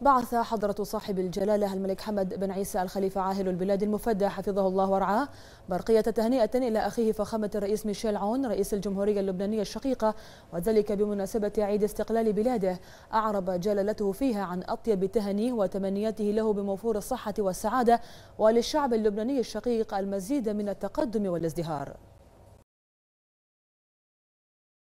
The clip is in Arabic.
بعث حضرة صاحب الجلالة الملك حمد بن عيسى الخليفة عاهل البلاد المفدى حفظه الله ورعاه برقية تهنئة إلى أخيه فخامة الرئيس ميشيل عون رئيس الجمهورية اللبنانية الشقيقة وذلك بمناسبة عيد استقلال بلاده أعرب جلالته فيها عن أطيب تهنيه وتمنياته له بموفور الصحة والسعادة وللشعب اللبناني الشقيق المزيد من التقدم والازدهار